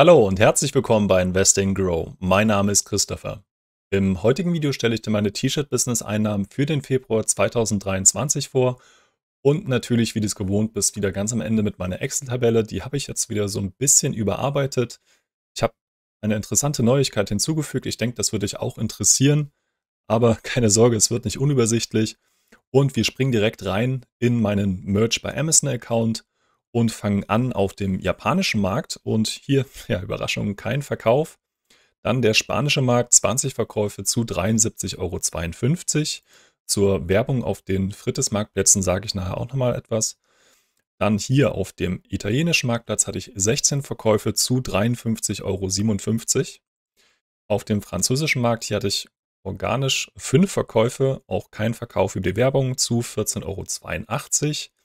Hallo und herzlich willkommen bei Investing Grow. Mein Name ist Christopher. Im heutigen Video stelle ich dir meine T-Shirt-Business-Einnahmen für den Februar 2023 vor und natürlich, wie du es gewohnt bist, wieder ganz am Ende mit meiner Excel-Tabelle. Die habe ich jetzt wieder so ein bisschen überarbeitet. Ich habe eine interessante Neuigkeit hinzugefügt. Ich denke, das würde dich auch interessieren. Aber keine Sorge, es wird nicht unübersichtlich. Und wir springen direkt rein in meinen Merch bei Amazon-Account und fangen an auf dem japanischen Markt und hier, ja, Überraschung, kein Verkauf. Dann der spanische Markt, 20 Verkäufe zu 73,52 Euro. Zur Werbung auf den Frittes-Marktplätzen sage ich nachher auch nochmal etwas. Dann hier auf dem italienischen Marktplatz hatte ich 16 Verkäufe zu 53,57 Euro. Auf dem französischen Markt hier hatte ich organisch 5 Verkäufe, auch kein Verkauf über die Werbung zu 14,82 Euro.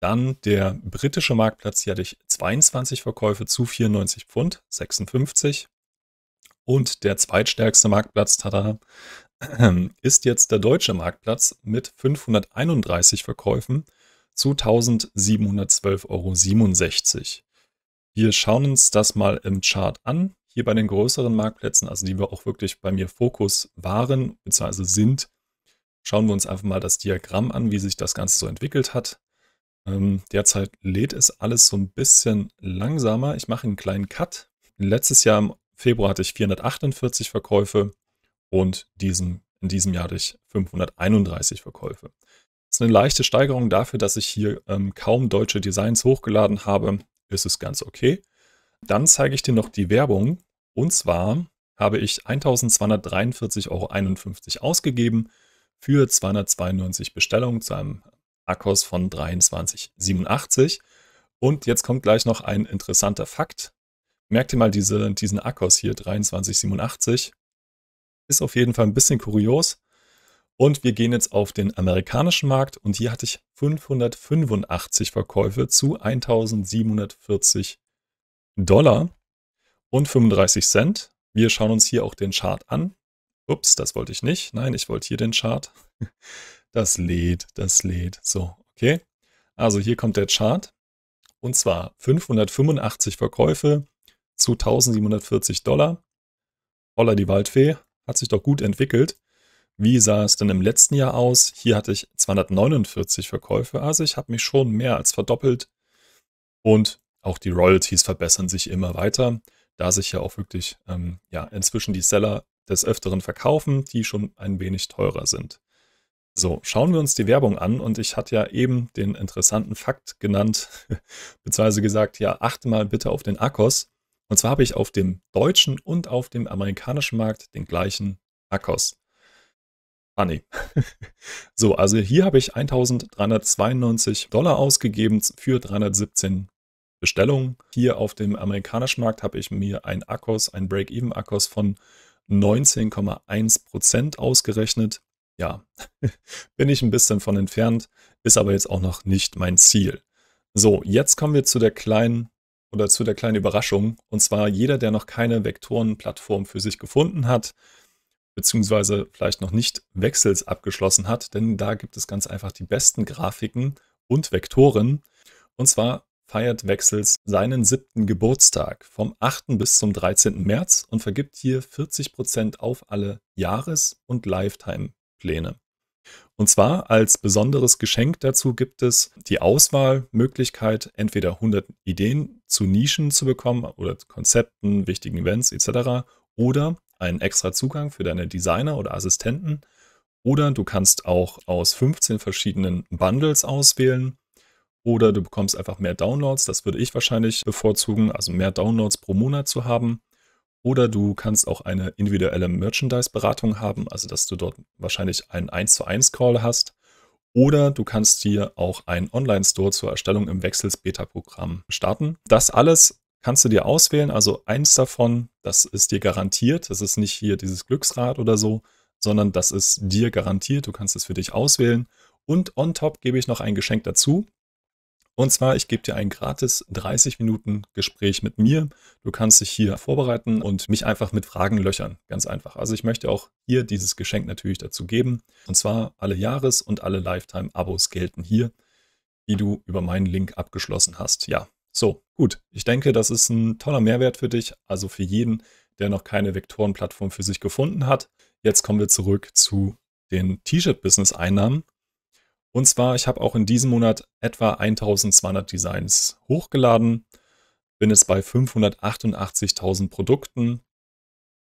Dann der britische Marktplatz, hier hatte ich 22 Verkäufe zu 94 Pfund, 56. Und der zweitstärkste Marktplatz, tada, ist jetzt der deutsche Marktplatz mit 531 Verkäufen zu 1712,67 Euro. Wir schauen uns das mal im Chart an. Hier bei den größeren Marktplätzen, also die wir auch wirklich bei mir Fokus waren bzw. sind, schauen wir uns einfach mal das Diagramm an, wie sich das Ganze so entwickelt hat. Ähm, derzeit lädt es alles so ein bisschen langsamer. Ich mache einen kleinen Cut. Letztes Jahr im Februar hatte ich 448 Verkäufe und diesem, in diesem Jahr hatte ich 531 Verkäufe. Das ist eine leichte Steigerung dafür, dass ich hier ähm, kaum deutsche Designs hochgeladen habe. Ist es ganz okay. Dann zeige ich dir noch die Werbung. Und zwar habe ich 1243,51 Euro ausgegeben für 292 Bestellungen zu einem Akkus von 2387. Und jetzt kommt gleich noch ein interessanter Fakt. Merkt ihr mal diese, diesen Akkus hier, 2387. Ist auf jeden Fall ein bisschen kurios. Und wir gehen jetzt auf den amerikanischen Markt und hier hatte ich 585 Verkäufe zu 1740 Dollar und 35 Cent. Wir schauen uns hier auch den Chart an. Ups, das wollte ich nicht. Nein, ich wollte hier den Chart. Das lädt, das lädt. So, okay. Also hier kommt der Chart. Und zwar 585 Verkäufe zu 1740 Dollar. Holla die Waldfee, hat sich doch gut entwickelt. Wie sah es denn im letzten Jahr aus? Hier hatte ich 249 Verkäufe, also ich habe mich schon mehr als verdoppelt. Und auch die Royalties verbessern sich immer weiter, da sich ja auch wirklich ähm, ja, inzwischen die Seller des Öfteren verkaufen, die schon ein wenig teurer sind. So, schauen wir uns die Werbung an und ich hatte ja eben den interessanten Fakt genannt, beziehungsweise gesagt, ja, achte mal bitte auf den Akkus. Und zwar habe ich auf dem deutschen und auf dem amerikanischen Markt den gleichen Akkus. Funny. so, also hier habe ich 1392 Dollar ausgegeben für 317 Bestellungen. Hier auf dem amerikanischen Markt habe ich mir einen Akkus, einen Break-Even-Akkus von 19,1 Prozent ausgerechnet. Ja, bin ich ein bisschen von entfernt, ist aber jetzt auch noch nicht mein Ziel. So, jetzt kommen wir zu der kleinen oder zu der kleinen Überraschung. Und zwar jeder, der noch keine Vektorenplattform für sich gefunden hat, beziehungsweise vielleicht noch nicht Wechsels abgeschlossen hat, denn da gibt es ganz einfach die besten Grafiken und Vektoren. Und zwar feiert Wechsels seinen siebten Geburtstag vom 8. bis zum 13. März und vergibt hier 40% auf alle Jahres- und Lifetime-Pläne. Und zwar als besonderes Geschenk dazu gibt es die Auswahlmöglichkeit, entweder 100 Ideen zu Nischen zu bekommen oder zu Konzepten, wichtigen Events etc. oder einen extra Zugang für deine Designer oder Assistenten. Oder du kannst auch aus 15 verschiedenen Bundles auswählen oder du bekommst einfach mehr Downloads. Das würde ich wahrscheinlich bevorzugen, also mehr Downloads pro Monat zu haben. Oder du kannst auch eine individuelle Merchandise-Beratung haben, also dass du dort wahrscheinlich einen 1 zu 1 Call hast. Oder du kannst dir auch einen Online-Store zur Erstellung im Wechsels-Beta-Programm starten. Das alles kannst du dir auswählen. Also eins davon, das ist dir garantiert. Das ist nicht hier dieses Glücksrad oder so, sondern das ist dir garantiert. Du kannst es für dich auswählen. Und on top gebe ich noch ein Geschenk dazu. Und zwar, ich gebe dir ein gratis 30 Minuten Gespräch mit mir. Du kannst dich hier vorbereiten und mich einfach mit Fragen löchern. Ganz einfach. Also ich möchte auch hier dieses Geschenk natürlich dazu geben. Und zwar alle Jahres- und alle Lifetime-Abos gelten hier, die du über meinen Link abgeschlossen hast. Ja, so, gut. Ich denke, das ist ein toller Mehrwert für dich. Also für jeden, der noch keine Vektorenplattform für sich gefunden hat. Jetzt kommen wir zurück zu den T-Shirt-Business-Einnahmen. Und zwar, ich habe auch in diesem Monat etwa 1200 Designs hochgeladen, bin jetzt bei 588.000 Produkten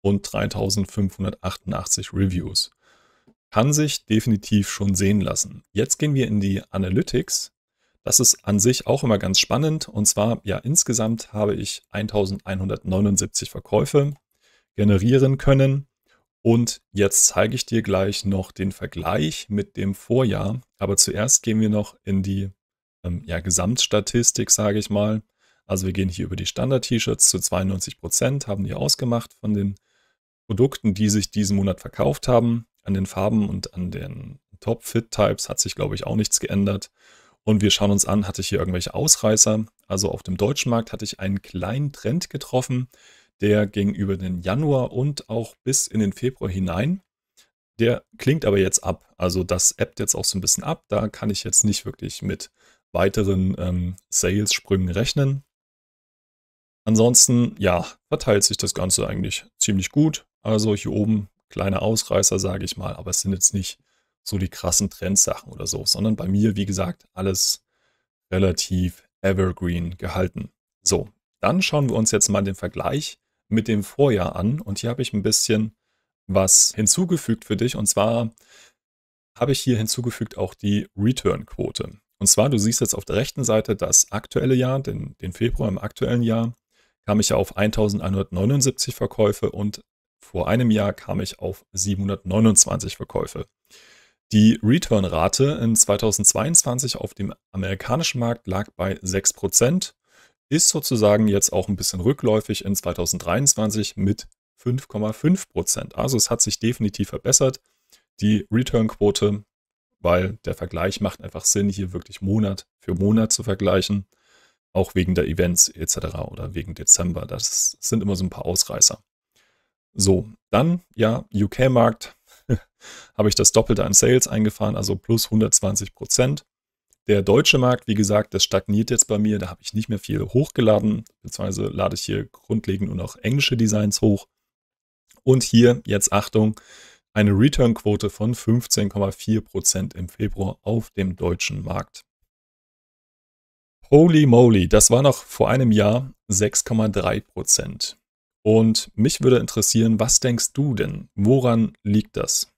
und 3.588 Reviews. Kann sich definitiv schon sehen lassen. Jetzt gehen wir in die Analytics. Das ist an sich auch immer ganz spannend. Und zwar, ja, insgesamt habe ich 1179 Verkäufe generieren können. Und jetzt zeige ich dir gleich noch den Vergleich mit dem Vorjahr. Aber zuerst gehen wir noch in die ähm, ja, Gesamtstatistik, sage ich mal. Also wir gehen hier über die Standard-T-Shirts zu 92%, Prozent haben die ausgemacht von den Produkten, die sich diesen Monat verkauft haben. An den Farben und an den Top-Fit-Types hat sich, glaube ich, auch nichts geändert. Und wir schauen uns an, hatte ich hier irgendwelche Ausreißer. Also auf dem deutschen Markt hatte ich einen kleinen Trend getroffen der ging über den Januar und auch bis in den Februar hinein. Der klingt aber jetzt ab. Also das ebbt jetzt auch so ein bisschen ab. Da kann ich jetzt nicht wirklich mit weiteren ähm, Sales-Sprüngen rechnen. Ansonsten, ja, verteilt sich das Ganze eigentlich ziemlich gut. Also hier oben kleine Ausreißer, sage ich mal, aber es sind jetzt nicht so die krassen Trendsachen oder so, sondern bei mir, wie gesagt, alles relativ evergreen gehalten. So, dann schauen wir uns jetzt mal den Vergleich an mit dem Vorjahr an. Und hier habe ich ein bisschen was hinzugefügt für dich. Und zwar habe ich hier hinzugefügt auch die Return-Quote. Und zwar, du siehst jetzt auf der rechten Seite das aktuelle Jahr, den, den Februar im aktuellen Jahr, kam ich ja auf 1179 Verkäufe und vor einem Jahr kam ich auf 729 Verkäufe. Die Return-Rate in 2022 auf dem amerikanischen Markt lag bei 6%, ist sozusagen jetzt auch ein bisschen rückläufig in 2023 mit 5,5 Prozent. Also es hat sich definitiv verbessert, die Return-Quote, weil der Vergleich macht einfach Sinn, hier wirklich Monat für Monat zu vergleichen, auch wegen der Events etc. oder wegen Dezember. Das sind immer so ein paar Ausreißer. So, dann ja, UK-Markt habe ich das Doppelte an Sales eingefahren, also plus 120 Prozent. Der deutsche Markt, wie gesagt, das stagniert jetzt bei mir. Da habe ich nicht mehr viel hochgeladen, beziehungsweise lade ich hier grundlegend nur noch englische Designs hoch. Und hier jetzt Achtung, eine Return-Quote von 15,4% im Februar auf dem deutschen Markt. Holy moly, das war noch vor einem Jahr 6,3%. Und mich würde interessieren, was denkst du denn? Woran liegt das?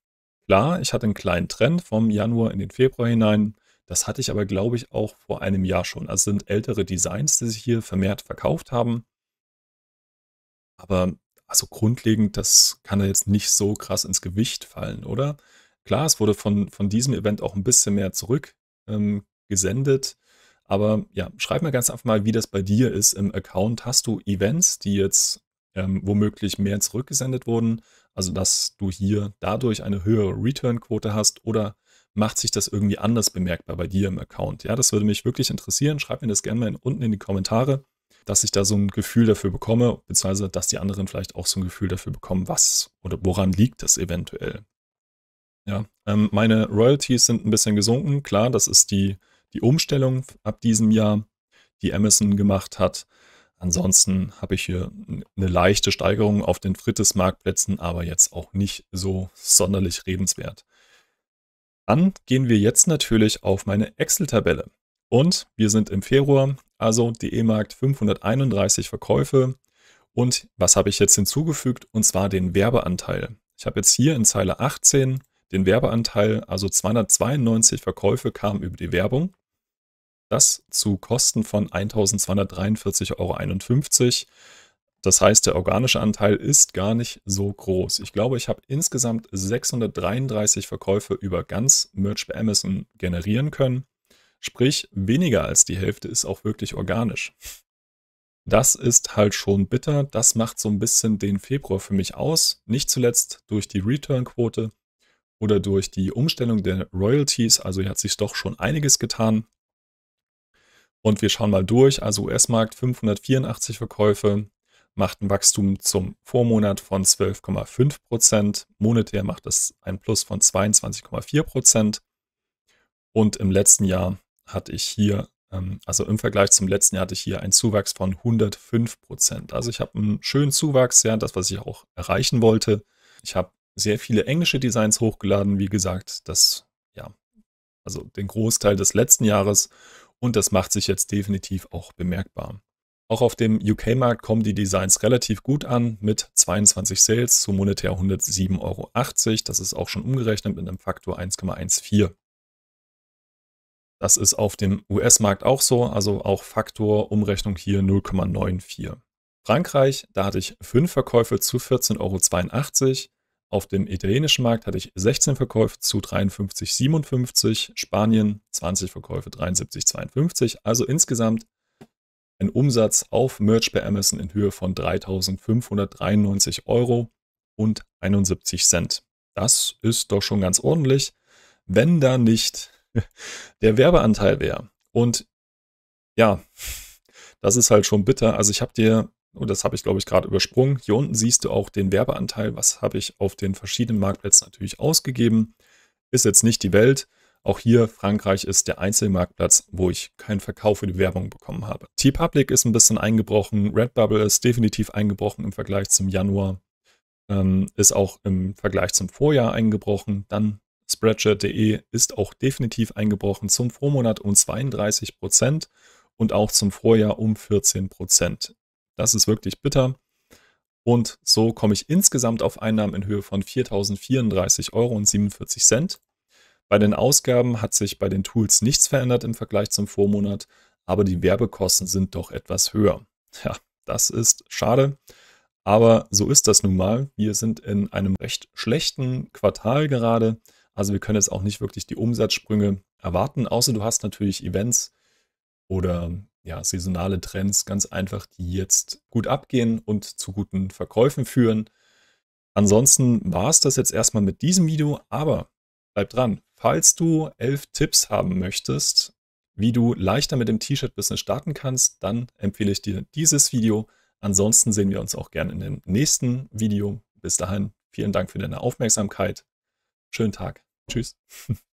Klar, ich hatte einen kleinen Trend vom Januar in den Februar hinein, das hatte ich aber, glaube ich, auch vor einem Jahr schon. Also sind ältere Designs, die sich hier vermehrt verkauft haben. Aber also grundlegend, das kann da jetzt nicht so krass ins Gewicht fallen, oder? Klar, es wurde von, von diesem Event auch ein bisschen mehr zurückgesendet. ähm, Aber ja, schreib mir ganz einfach mal, wie das bei dir ist im Account. Hast du Events, die jetzt ähm, womöglich mehr zurückgesendet wurden? Also, dass du hier dadurch eine höhere Return-Quote hast oder macht sich das irgendwie anders bemerkbar bei dir im Account? Ja, das würde mich wirklich interessieren. Schreib mir das gerne mal unten in die Kommentare, dass ich da so ein Gefühl dafür bekomme, beziehungsweise dass die anderen vielleicht auch so ein Gefühl dafür bekommen, was oder woran liegt das eventuell. Ja, ähm, meine Royalties sind ein bisschen gesunken. Klar, das ist die, die Umstellung ab diesem Jahr, die Amazon gemacht hat. Ansonsten habe ich hier eine leichte Steigerung auf den Frittes-Marktplätzen, aber jetzt auch nicht so sonderlich redenswert. Dann gehen wir jetzt natürlich auf meine Excel-Tabelle. Und wir sind im Februar, also die e markt 531 Verkäufe. Und was habe ich jetzt hinzugefügt? Und zwar den Werbeanteil. Ich habe jetzt hier in Zeile 18 den Werbeanteil, also 292 Verkäufe kamen über die Werbung. Das zu Kosten von 1243,51 Euro. Das heißt, der organische Anteil ist gar nicht so groß. Ich glaube, ich habe insgesamt 633 Verkäufe über ganz Merch bei Amazon generieren können. Sprich, weniger als die Hälfte ist auch wirklich organisch. Das ist halt schon bitter. Das macht so ein bisschen den Februar für mich aus. Nicht zuletzt durch die Return-Quote oder durch die Umstellung der Royalties. Also hier hat sich doch schon einiges getan. Und wir schauen mal durch. Also US-Markt 584 Verkäufe, macht ein Wachstum zum Vormonat von 12,5 Prozent. Monetär macht es ein Plus von 22,4 Prozent. Und im letzten Jahr hatte ich hier, ähm, also im Vergleich zum letzten Jahr hatte ich hier einen Zuwachs von 105 Prozent. Also ich habe einen schönen Zuwachs, ja, das, was ich auch erreichen wollte. Ich habe sehr viele englische Designs hochgeladen, wie gesagt, das, ja, also den Großteil des letzten Jahres. Und das macht sich jetzt definitiv auch bemerkbar. Auch auf dem UK-Markt kommen die Designs relativ gut an mit 22 Sales zu monetär 107,80 Euro. Das ist auch schon umgerechnet mit einem Faktor 1,14. Das ist auf dem US-Markt auch so, also auch Faktor Umrechnung hier 0,94. Frankreich, da hatte ich 5 Verkäufe zu 14,82 Euro. Auf dem italienischen Markt hatte ich 16 Verkäufe zu 53,57, Spanien 20 Verkäufe 73,52, also insgesamt ein Umsatz auf Merch bei Amazon in Höhe von 3.593 Euro und 71 Cent. Das ist doch schon ganz ordentlich, wenn da nicht der Werbeanteil wäre. Und ja, das ist halt schon bitter. Also ich habe dir, und oh, das habe ich glaube ich gerade übersprungen, hier unten siehst du auch den Werbeanteil, was habe ich auf den verschiedenen Marktplätzen natürlich ausgegeben. Ist jetzt nicht die Welt. Auch hier Frankreich ist der einzige Marktplatz, wo ich keinen Verkauf für die Werbung bekommen habe. T-Public ist ein bisschen eingebrochen, Redbubble ist definitiv eingebrochen im Vergleich zum Januar, ähm, ist auch im Vergleich zum Vorjahr eingebrochen. Dann Spreadshirt.de ist auch definitiv eingebrochen zum Vormonat um 32 und auch zum Vorjahr um 14 Das ist wirklich bitter. Und so komme ich insgesamt auf Einnahmen in Höhe von 4.034,47 Euro bei den Ausgaben hat sich bei den Tools nichts verändert im Vergleich zum Vormonat, aber die Werbekosten sind doch etwas höher. Ja, das ist schade, aber so ist das nun mal. Wir sind in einem recht schlechten Quartal gerade, also wir können jetzt auch nicht wirklich die Umsatzsprünge erwarten, außer du hast natürlich Events oder ja, saisonale Trends ganz einfach, die jetzt gut abgehen und zu guten Verkäufen führen. Ansonsten war es das jetzt erstmal mit diesem Video, aber bleibt dran. Falls du elf Tipps haben möchtest, wie du leichter mit dem T-Shirt-Business starten kannst, dann empfehle ich dir dieses Video. Ansonsten sehen wir uns auch gerne in dem nächsten Video. Bis dahin, vielen Dank für deine Aufmerksamkeit. Schönen Tag. Tschüss.